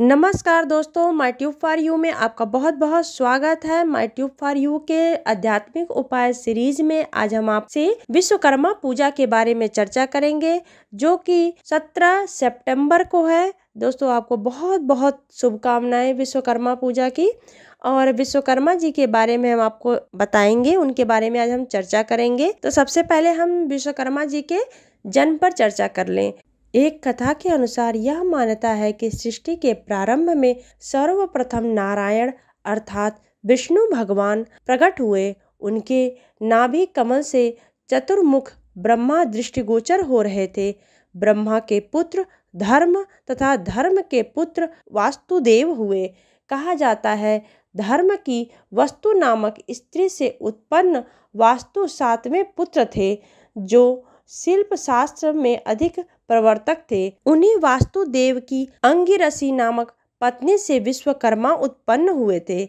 नमस्कार दोस्तों माई tube for you में आपका बहुत बहुत स्वागत है माई ट्यूब फॉर यू के आध्यात्मिक उपाय सीरीज में आज हम आपसे विश्वकर्मा पूजा के बारे में चर्चा करेंगे जो कि 17 सितंबर को है दोस्तों आपको बहुत बहुत शुभकामनाएं विश्वकर्मा पूजा की और विश्वकर्मा जी के बारे में हम आपको बताएंगे उनके बारे में आज हम चर्चा करेंगे तो सबसे पहले हम विश्वकर्मा जी के जन्म पर चर्चा कर लें एक कथा के अनुसार यह मान्यता है कि सृष्टि के प्रारंभ में सर्वप्रथम नारायण अर्थात विष्णु भगवान प्रकट हुए उनके नाभि कमल से चतुर्मुख ब्रह्मा दृष्टिगोचर हो रहे थे ब्रह्मा के पुत्र धर्म तथा धर्म के पुत्र वास्तुदेव हुए कहा जाता है धर्म की वस्तु नामक स्त्री से उत्पन्न वास्तु सातवें पुत्र थे जो शिल्प शास्त्र में अधिक प्रवर्तक थे उन्हीं वास्तुदेव की अंगिरसी नामक पत्नी से विश्वकर्मा उत्पन्न हुए थे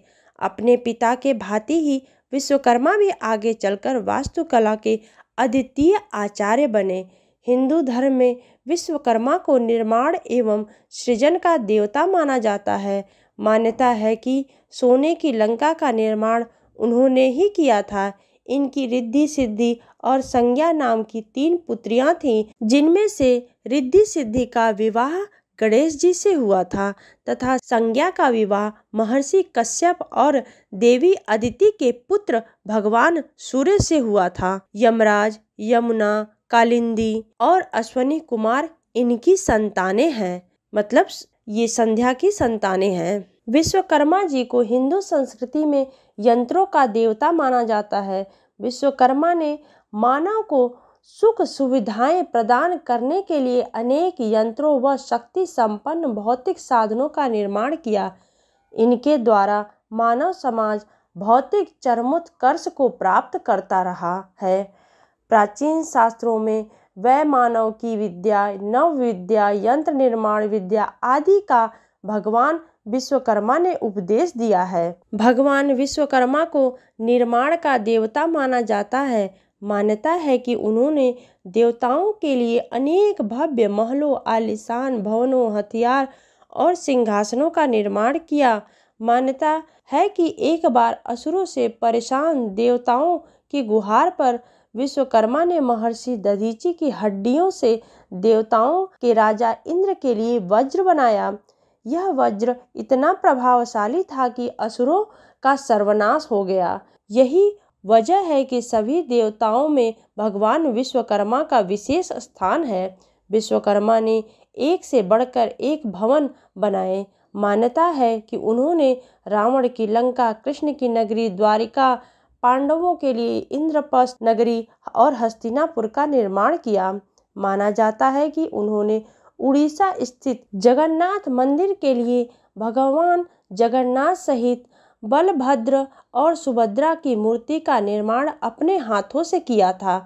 अपने पिता के भांति ही विश्वकर्मा भी आगे चलकर वास्तुकला के अद्वितीय आचार्य बने हिंदू धर्म में विश्वकर्मा को निर्माण एवं सृजन का देवता माना जाता है मान्यता है कि सोने की लंका का निर्माण उन्होंने ही किया था इनकी रिद्धि सिद्धि और संज्ञा नाम की तीन पुत्रियां थीं जिनमें से रिद्धि सिद्धि का विवाह गणेश जी से हुआ था तथा संज्ञा का विवाह महर्षि कश्यप और देवी अदिति के पुत्र भगवान सूर्य से हुआ था यमराज यमुना कालिंदी और अश्वनी कुमार इनकी संतानें हैं मतलब ये संध्या की संतानें हैं विश्वकर्मा जी को हिंदू संस्कृति में यंत्रों का देवता माना जाता है विश्वकर्मा ने मानव को सुख सुविधाएं प्रदान करने के लिए अनेक यंत्रों व शक्ति संपन्न भौतिक साधनों का निर्माण किया इनके द्वारा मानव समाज भौतिक चरमोत्कर्ष को प्राप्त करता रहा है प्राचीन शास्त्रों में वह मानव की विद्या नव विद्या यंत्र निर्माण विद्या आदि का भगवान विश्वकर्मा ने उपदेश दिया है भगवान विश्वकर्मा को निर्माण का देवता माना जाता है मान्यता है कि उन्होंने देवताओं के लिए अनेक भव्य महलों आलिशान भवनों हथियार और सिंहासनों का निर्माण किया मान्यता है कि एक बार असुरों से परेशान देवताओं की गुहार पर विश्वकर्मा ने महर्षि दधीची की हड्डियों से देवताओं के राजा इंद्र के लिए वज्र बनाया यह वज्र इतना प्रभावशाली था कि असुरों का सर्वनाश हो गया यही वजह है कि सभी देवताओं में भगवान विश्वकर्मा का विशेष स्थान है विश्वकर्मा ने एक से बढ़कर एक भवन बनाए मान्यता है कि उन्होंने रावण की लंका कृष्ण की नगरी द्वारिका पांडवों के लिए इंद्रपस नगरी और हस्तिनापुर का निर्माण किया माना जाता है कि उन्होंने उड़ीसा स्थित जगन्नाथ मंदिर के लिए भगवान जगन्नाथ सहित बलभद्र और सुभद्रा की मूर्ति का निर्माण अपने हाथों से किया था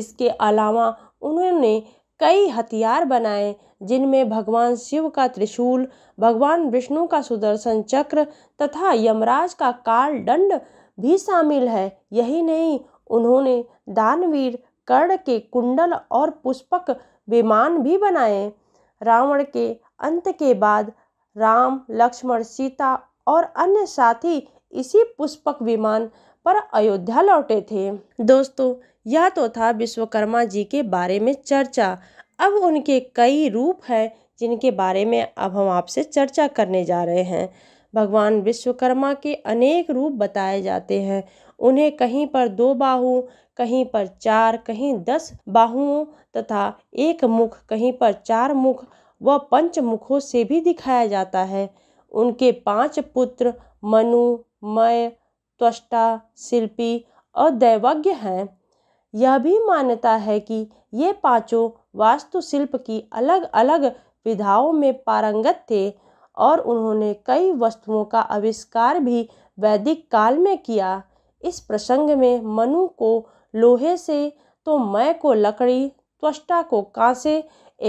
इसके अलावा उन्होंने कई हथियार बनाए जिनमें भगवान शिव का त्रिशूल भगवान विष्णु का सुदर्शन चक्र तथा यमराज का काल दंड भी शामिल है यही नहीं उन्होंने दानवीर कर्ण के कुंडल और पुष्पक विमान भी बनाए रावण के अंत के बाद राम लक्ष्मण सीता और अन्य साथी इसी पुष्पक विमान पर अयोध्या लौटे थे दोस्तों यह तो था विश्वकर्मा जी के बारे में चर्चा अब उनके कई रूप हैं जिनके बारे में अब हम आपसे चर्चा करने जा रहे हैं भगवान विश्वकर्मा के अनेक रूप बताए जाते हैं उन्हें कहीं पर दो बाहु कहीं पर चार कहीं दस बाहुओं तथा एक मुख कहीं पर चार मुख व पंचमुखों से भी दिखाया जाता है उनके पांच पुत्र मनु मय त्वष्टा शिल्पी और दैवज्ञ हैं यह भी मान्यता है कि ये पांचों वास्तुशिल्प की अलग अलग विधाओं में पारंगत थे और उन्होंने कई वस्तुओं का आविष्कार भी वैदिक काल में किया इस प्रसंग में मनु को लोहे से तो मैं को लकड़ी त्वष्टा को कांसे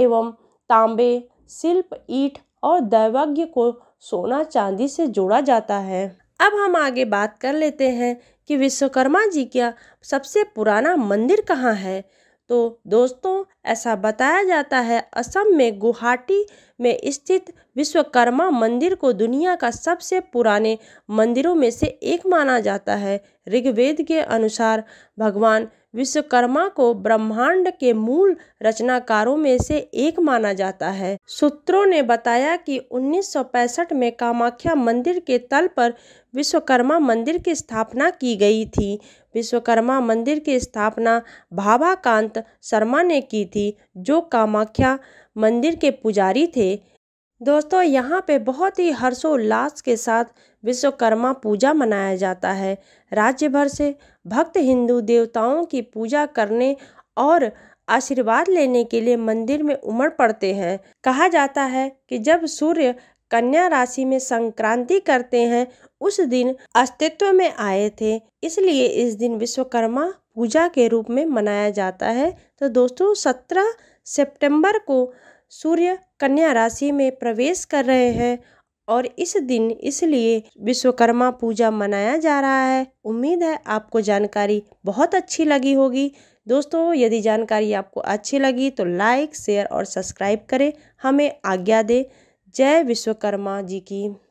एवं तांबे शिल्प ईट और दैवज्ञ को सोना चांदी से जोड़ा जाता है अब हम आगे बात कर लेते हैं कि विश्वकर्मा जी का सबसे पुराना मंदिर कहाँ है तो दोस्तों ऐसा बताया जाता है असम में गुवाहाटी में स्थित विश्वकर्मा मंदिर को दुनिया का सबसे पुराने मंदिरों में से एक माना जाता है ऋग्वेद के अनुसार भगवान विश्वकर्मा को ब्रह्मांड के मूल रचनाकारों में से एक माना जाता है सूत्रों ने बताया कि 1965 में कामाख्या मंदिर के तल पर विश्वकर्मा मंदिर की स्थापना की गई थी विश्वकर्मा मंदिर की स्थापना भाभाकांत शर्मा ने की थी जो कामाख्या मंदिर के पुजारी थे दोस्तों यहाँ पे बहुत ही हर्षोल्लास के साथ विश्वकर्मा पूजा मनाया जाता है राज्य भर से भक्त हिंदू देवताओं की पूजा करने और आशीर्वाद लेने के लिए मंदिर में उमड़ पड़ते हैं कहा जाता है कि जब सूर्य कन्या राशि में संक्रांति करते हैं उस दिन अस्तित्व में आए थे इसलिए इस दिन विश्वकर्मा पूजा के रूप में मनाया जाता है तो दोस्तों सत्रह सितंबर को सूर्य कन्या राशि में प्रवेश कर रहे हैं और इस दिन इसलिए विश्वकर्मा पूजा मनाया जा रहा है उम्मीद है आपको जानकारी बहुत अच्छी लगी होगी दोस्तों यदि जानकारी आपको अच्छी लगी तो लाइक शेयर और सब्सक्राइब करें हमें आज्ञा दें जय विश्वकर्मा जी की